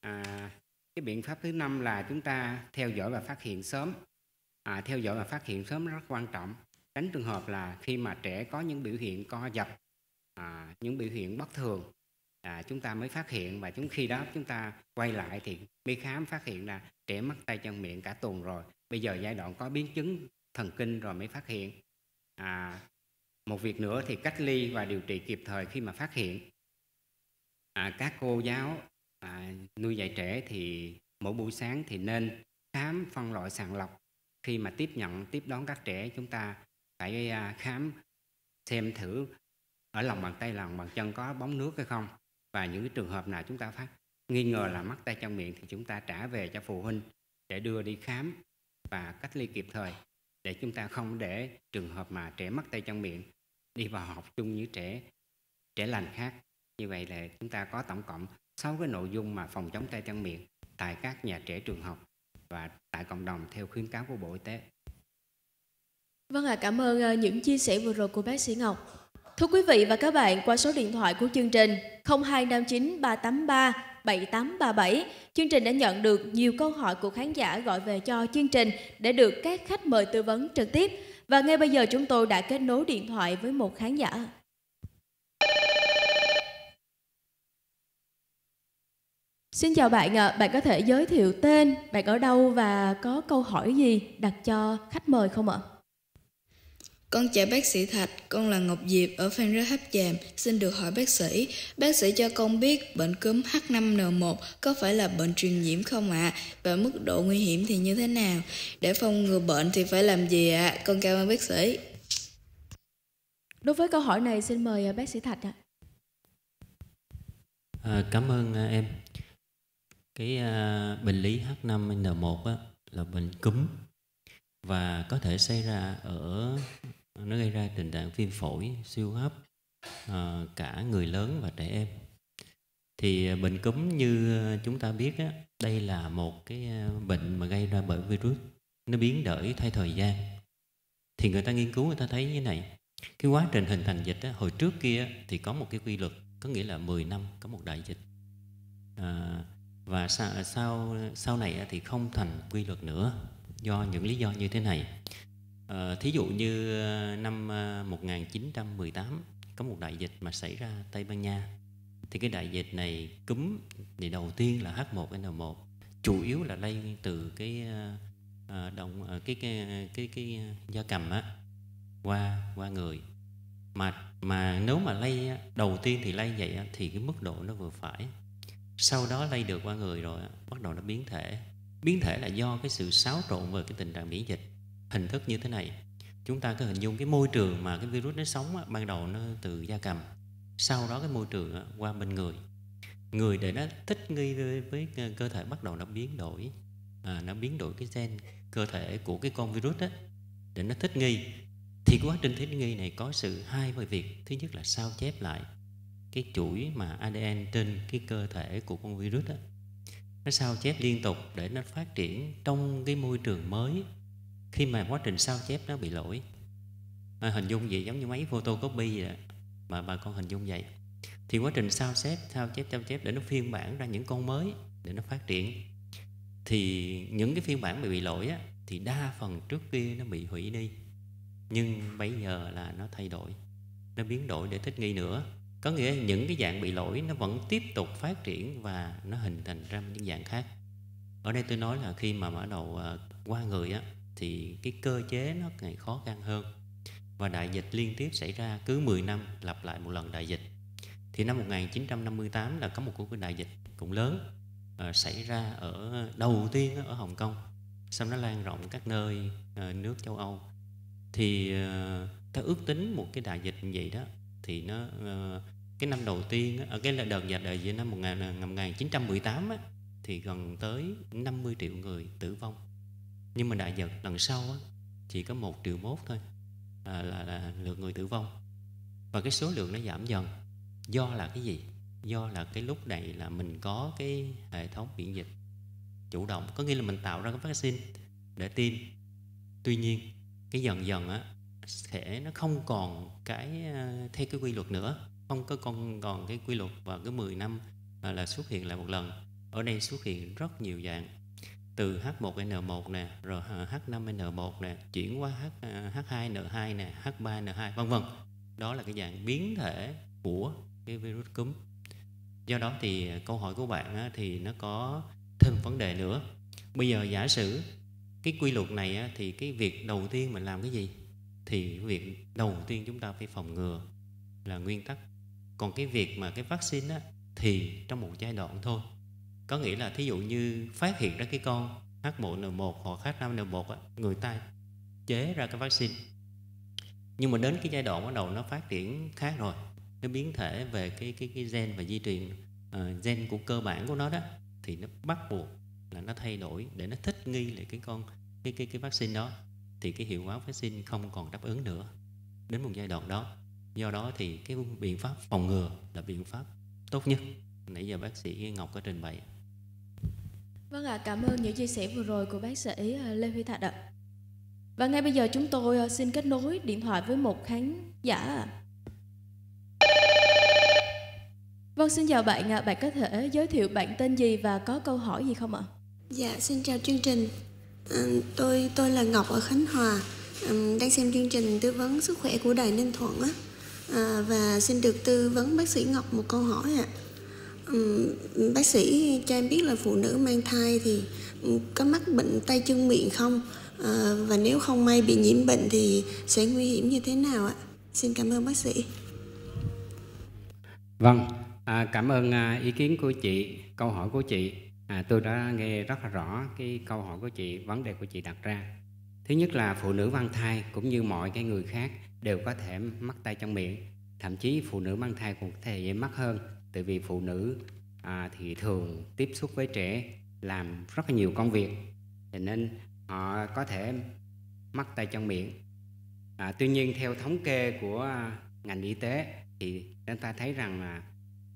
Speaker 4: à, cái biện pháp thứ năm là chúng ta theo dõi và phát hiện sớm à, theo dõi và phát hiện sớm rất quan trọng tránh trường hợp là khi mà trẻ có những biểu hiện co giật à, những biểu hiện bất thường à, chúng ta mới phát hiện và chúng khi đó chúng ta quay lại thì đi khám phát hiện là trẻ mắc tay chân miệng cả tuần rồi bây giờ giai đoạn có biến chứng thần kinh rồi mới phát hiện à, một việc nữa thì cách ly và điều trị kịp thời khi mà phát hiện à, các cô giáo à, nuôi dạy trẻ thì mỗi buổi sáng thì nên khám phân loại sàng lọc khi mà tiếp nhận tiếp đón các trẻ chúng ta phải à, khám xem thử ở lòng bàn tay lòng bàn chân có bóng nước hay không và những cái trường hợp nào chúng ta phát nghi ngờ là mắc tay chân miệng thì chúng ta trả về cho phụ huynh để đưa đi khám và cách ly kịp thời để chúng ta không để trường hợp mà trẻ mắc tay chân miệng đi vào học chung với trẻ trẻ lành khác như vậy là chúng ta có tổng cộng sáu cái nội dung mà phòng chống tay chân miệng tại các nhà trẻ trường học và tại cộng đồng theo khuyến cáo của Bộ Y tế.
Speaker 1: Vâng ạ, à, cảm ơn ờ, những chia sẻ vừa rồi của bác sĩ Ngọc. Thưa quý vị và các bạn, qua số điện thoại của chương trình 0259 383 7837, chương trình đã nhận được nhiều câu hỏi của khán giả gọi về cho chương trình để được các khách mời tư vấn trực tiếp. Và ngay bây giờ chúng tôi đã kết nối điện thoại với một khán giả. Xin chào bạn ạ, bạn có thể giới thiệu tên, bạn ở đâu và có câu hỏi gì đặt cho khách mời không ạ? Con chào bác sĩ Thạch, con là Ngọc Diệp ở Phan Rết Tháp Chàm, xin được hỏi bác sĩ, bác sĩ cho con biết bệnh cúm H5N1 có phải là bệnh truyền nhiễm không ạ? À? Và mức độ nguy hiểm thì như thế nào? Để phòng ngừa bệnh thì phải làm gì ạ? À? Con cảm ơn bác sĩ. Đối với câu hỏi này xin mời à, bác sĩ Thạch ạ. À.
Speaker 5: À, cảm ơn à, em cái uh, bệnh lý H5N1 á, là bệnh cúm và có thể xảy ra ở nó gây ra tình trạng viêm phổi siêu hấp uh, cả người lớn và trẻ em thì à, bệnh cúm như chúng ta biết á, đây là một cái bệnh mà gây ra bởi virus nó biến đổi thay thời gian thì người ta nghiên cứu người ta thấy như này cái quá trình hình thành dịch á, hồi trước kia thì có một cái quy luật có nghĩa là 10 năm có một đại dịch à, và sau, sau sau này thì không thành quy luật nữa do những lý do như thế này à, thí dụ như ờ, năm 1918 ờ, có một đại dịch mà xảy ra Tây Ban Nha thì cái đại dịch này cúm thì đầu tiên là H1N1 chủ yếu là lây từ cái động cái cái cái, cái da cầm á qua qua người mà mà nếu mà lây đầu tiên thì lây vậy thì cái mức độ nó vừa phải sau đó lây được qua người rồi bắt đầu nó biến thể biến thể là do cái sự xáo trộn về cái tình trạng miễn dịch hình thức như thế này chúng ta có hình dung cái môi trường mà cái virus nó sống ban đầu nó từ da cầm sau đó cái môi trường qua bên người người để nó thích nghi với cơ thể bắt đầu nó biến đổi à, nó biến đổi cái gen cơ thể của cái con virus đó để nó thích nghi thì quá trình thích nghi này có sự hai về việc thứ nhất là sao chép lại cái chuỗi mà ADN trên cái cơ thể của con virus đó, nó sao chép liên tục để nó phát triển trong cái môi trường mới khi mà quá trình sao chép nó bị lỗi à, hình dung gì giống như máy photocopy vậy đó. mà bà con hình dung vậy thì quá trình sao chép sao chép sao chép để nó phiên bản ra những con mới để nó phát triển thì những cái phiên bản bị bị lỗi á, thì đa phần trước kia nó bị hủy đi nhưng bây giờ là nó thay đổi nó biến đổi để thích nghi nữa có nghĩa là những cái dạng bị lỗi nó vẫn tiếp tục phát triển và nó hình thành ra những dạng khác ở đây tôi nói là khi mà mở đầu ờ, qua người á thì cái cơ chế nó ngày khó khăn hơn và đại dịch liên tiếp xảy ra cứ 10 năm lặp lại một lần đại dịch thì năm 1958 là có một cuộc đại dịch cũng lớn uh, xảy ra ở đầu tiên ở Hồng Kông xong nó lan rộng các nơi uh, nước châu Âu thì uh, ta ước tính một cái đại dịch như vậy đó thì nó uh, cái năm đầu tiên ở cái đợt dịch đại dịch năm 1918 à, á, thì gần tới 50 triệu người tử vong nhưng mà đại dịch lần sau á, chỉ có một triệu mốt thôi à, là, là lượng người tử vong và cái số lượng nó giảm dần do là cái gì do là cái lúc này là mình có cái hệ thống miễn dịch chủ động có nghĩa là mình tạo ra cái vaccine để tiêm tuy nhiên cái dần dần á sẽ nó không còn cái à, theo cái quy luật nữa không có con còn cái quy luật và cứ 10 năm là xuất hiện lại một lần ở đây xuất hiện rất nhiều dạng từ H1N1 nè, rồi H5N1 nè, chuyển qua H, H2N2 nè, H3N2 vân vân. Đó là cái dạng biến thể của cái virus cúm. Do đó thì à, câu hỏi của bạn thì nó có thêm vấn đề nữa. Bây giờ giả sử cái quy luật này thì cái việc đầu tiên mình làm cái gì? Thì việc đầu tiên chúng ta phải phòng ngừa là nguyên tắc còn cái việc mà cái vaccine á, thì trong một giai đoạn thôi có nghĩa là thí dụ như phát hiện ra cái con H1N1 hoặc H5N1 người ta chế ra cái vaccine nhưng mà đến cái giai đoạn bắt đầu nó phát triển khác rồi cái biến thể về cái cái cái gen và di truyền uh, gen của cơ bản của nó đó thì nó bắt buộc là nó thay đổi để nó thích nghi lại cái con cái cái cái vaccine đó thì cái hiệu quả vaccine không còn đáp ứng nữa đến một giai đoạn đó do đó thì cái biện pháp phòng ngừa là biện pháp tốt nhất nãy giờ bác sĩ Ngọc có trình bày
Speaker 1: vâng ạ à, cảm ơn những chia sẻ vừa rồi của bác sĩ à, Lê Huy Thạch ạ và ngay bây giờ chúng tôi à, xin kết nối điện thoại với một khán giả Vâng, xin chào bạn ạ. Bạn có thể giới thiệu bạn tên gì và có câu hỏi gì không ạ? Dạ, xin chào chương trình. À, tôi tôi là Ngọc ở Khánh Hòa, à, đang xem chương trình tư vấn sức khỏe của Đài Ninh Thuận á à, và xin được tư vấn bác sĩ Ngọc một câu hỏi ạ. À. bác sĩ cho em biết là phụ nữ mang thai thì ừ, có mắc bệnh tay chân miệng không à, và nếu không may bị nhiễm bệnh thì sẽ nguy hiểm như thế nào ạ? Xin cảm ơn bác sĩ.
Speaker 4: Vâng, à, cảm ơn à, ý kiến của chị, câu hỏi của chị. À, tôi đã nghe rất là rõ cái câu hỏi của chị, vấn đề của chị đặt ra. Thứ nhất là phụ nữ mang thai cũng như mọi cái người khác đều có thể mắc tay trong miệng thậm chí phụ nữ mang thai cũng có thể dễ mắc hơn tại vì phụ nữ à, thì thường tiếp xúc với trẻ làm rất là nhiều công việc cho nên họ có thể mắc tay trong miệng à, tuy nhiên theo thống kê của ngành y tế thì chúng ta thấy rằng là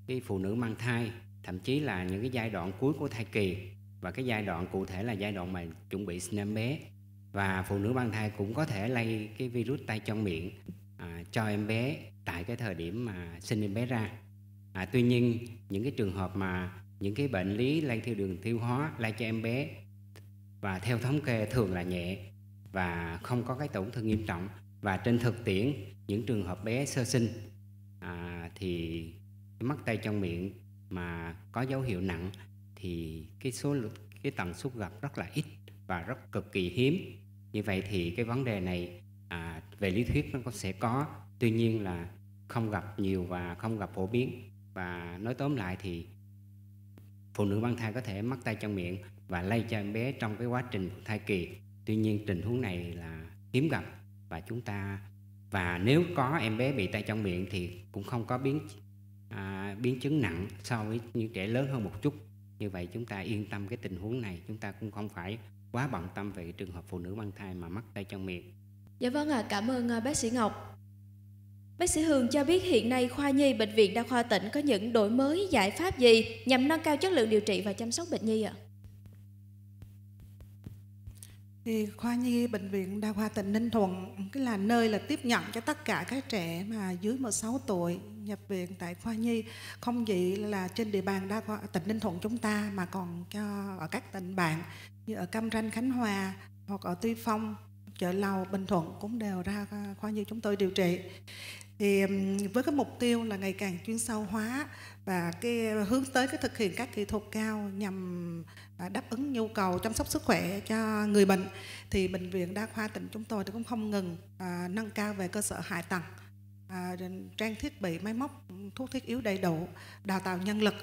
Speaker 4: cái phụ nữ mang thai thậm chí là những cái giai đoạn cuối của thai kỳ và cái giai đoạn cụ thể là giai đoạn mà chuẩn bị sinh em bé và phụ nữ mang thai cũng có thể lây cái virus tay chân miệng à, cho em bé tại cái thời điểm mà sinh em bé ra à, tuy nhiên những cái trường hợp mà những cái bệnh lý lây theo đường tiêu hóa lây cho em bé và theo thống kê thường là nhẹ và không có cái tổn thương nghiêm trọng và trên thực tiễn những trường hợp bé sơ sinh à, thì mắc tay chân miệng mà có dấu hiệu nặng thì cái số lượng cái tần suất gặp rất là ít và rất cực kỳ hiếm như vậy thì cái vấn đề này à, về lý thuyết nó có sẽ có tuy nhiên là không gặp nhiều và không gặp phổ biến và nói tóm lại thì phụ nữ mang thai có thể mắc tay chân miệng và lây cho em bé trong cái quá trình thai kỳ tuy nhiên tình huống này là hiếm gặp và chúng ta và nếu có em bé bị tay chân miệng thì cũng không có biến à, biến chứng nặng so với những trẻ lớn hơn một chút như vậy chúng ta yên tâm cái tình huống này chúng ta cũng không phải quá bận tâm về trường hợp phụ nữ mang thai mà mắc tay chân miệng.
Speaker 1: Dạ vâng ạ, à, cảm ơn à, bác sĩ Ngọc. Bác sĩ Hường cho biết hiện nay khoa nhi bệnh viện đa khoa tỉnh có những đổi mới giải pháp gì nhằm nâng cao chất lượng điều trị và chăm sóc bệnh nhi ạ? À?
Speaker 3: Thì khoa nhi bệnh viện đa khoa tỉnh Ninh Thuận cái là nơi là tiếp nhận cho tất cả các trẻ mà dưới 16 tuổi nhập viện tại khoa nhi không chỉ là trên địa bàn đa khoa tỉnh Ninh Thuận chúng ta mà còn cho ở các tỉnh bạn như ở Cam Ranh Khánh Hòa hoặc ở Tuy Phong chợ Lầu Bình Thuận cũng đều ra khoa như chúng tôi điều trị thì với cái mục tiêu là ngày càng chuyên sâu hóa và cái hướng tới cái thực hiện các kỹ thuật cao nhằm à, đáp ứng nhu cầu chăm sóc sức khỏe cho người bệnh thì bệnh viện đa khoa tỉnh chúng tôi cũng không ngừng à, nâng cao về cơ sở hạ tầng à, trang thiết bị máy móc thuốc thiết yếu đầy đủ đào tạo nhân lực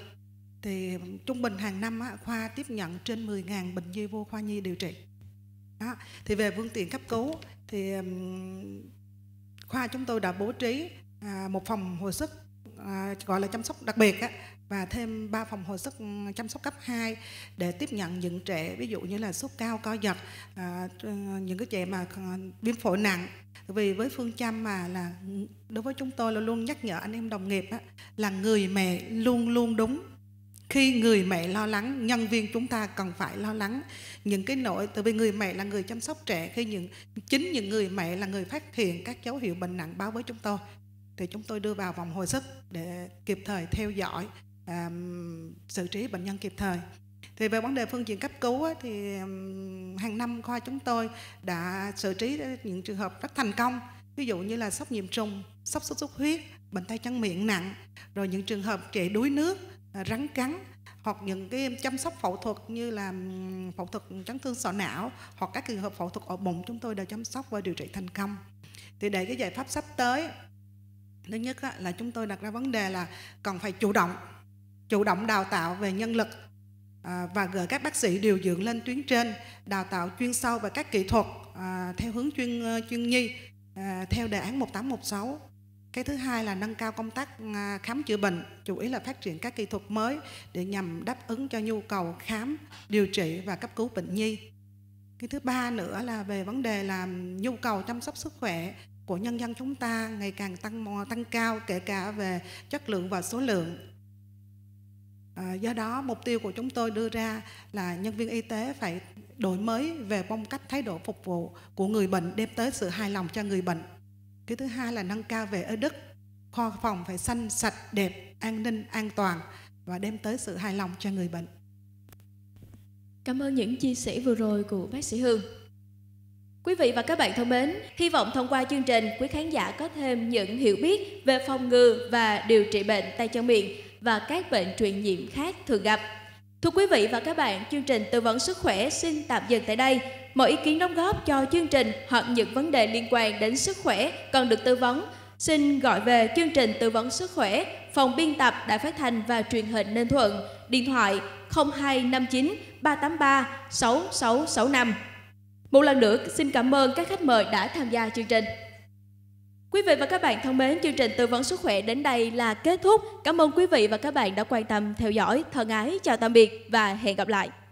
Speaker 3: thì trung bình hàng năm á, khoa tiếp nhận trên 10.000 bệnh nhi vô khoa nhi điều trị đó. thì về phương tiện cấp cứu thì khoa chúng tôi đã bố trí à, một phòng hồi sức à, gọi là chăm sóc đặc biệt á, và thêm 3 phòng hồi sức chăm sóc cấp 2 để tiếp nhận những trẻ ví dụ như là sốt cao co giật à, những cái trẻ mà viêm phổi nặng vì với phương châm mà là đối với chúng tôi là luôn nhắc nhở anh em đồng nghiệp á, là người mẹ luôn luôn đúng khi người mẹ lo lắng nhân viên chúng ta cần phải lo lắng những cái nỗi từ vì người mẹ là người chăm sóc trẻ khi những chính những người mẹ là người phát hiện các dấu hiệu bệnh nặng báo với chúng tôi thì chúng tôi đưa vào vòng hồi sức để kịp thời theo dõi um, xử trí bệnh nhân kịp thời thì về vấn đề phương diện cấp cứu á, thì um, hàng năm khoa chúng tôi đã xử trí những trường hợp rất thành công ví dụ như là sốc nhiễm trùng sốc xuất xuất huyết bệnh tay chân miệng nặng rồi những trường hợp trẻ đuối nước À, rắn cắn hoặc những cái chăm sóc phẫu thuật như là phẫu thuật chấn thương sọ não hoặc các trường hợp phẫu thuật ở bụng chúng tôi đều chăm sóc và điều trị thành công thì để cái giải pháp sắp tới thứ nhất là chúng tôi đặt ra vấn đề là cần phải chủ động chủ động đào tạo về nhân lực à, và gửi các bác sĩ điều dưỡng lên tuyến trên đào tạo chuyên sâu và các kỹ thuật à, theo hướng chuyên chuyên nhi theo đề án 1816 cái thứ hai là nâng cao công tác à, khám chữa bệnh chủ yếu là phát triển các kỹ thuật mới để nhằm đáp ứng cho nhu cầu khám điều trị và cấp cứu bệnh nhi cái thứ ba nữa là về vấn đề là nhu cầu chăm sóc sức khỏe của nhân dân chúng ta ngày càng tăng tăng cao kể cả về chất lượng và số lượng à, do đó mục tiêu của chúng tôi đưa ra là nhân viên y tế phải đổi mới về phong cách thái độ phục vụ của người bệnh đem tới sự hài lòng cho người bệnh cái thứ hai là nâng cao về ở đức kho phòng phải xanh sạch đẹp an ninh an toàn và đem tới sự hài lòng cho người bệnh cảm ơn
Speaker 1: những chia sẻ vừa rồi của bác sĩ hương Quý vị và các bạn thân mến, hy vọng thông qua chương trình, quý khán giả có thêm những hiểu biết về phòng ngừa và điều trị bệnh tay chân miệng và các bệnh truyền nhiễm khác thường gặp. Thưa quý vị và các bạn, chương trình tư vấn sức khỏe xin tạm dừng tại đây. Mọi ý kiến đóng góp cho chương trình hoặc những vấn đề liên quan đến sức khỏe cần được tư vấn, xin gọi về chương trình tư vấn sức khỏe, phòng biên tập Đài Phát thanh và Truyền hình Ninh Thuận, điện thoại 0259 383 6665. Một lần nữa xin cảm ơn các khách mời đã tham gia chương trình. Quý vị và các bạn thân mến, chương trình tư vấn sức khỏe đến đây là kết thúc. Cảm ơn quý vị và các bạn đã quan tâm theo dõi. Thân ái, chào tạm biệt và hẹn gặp lại.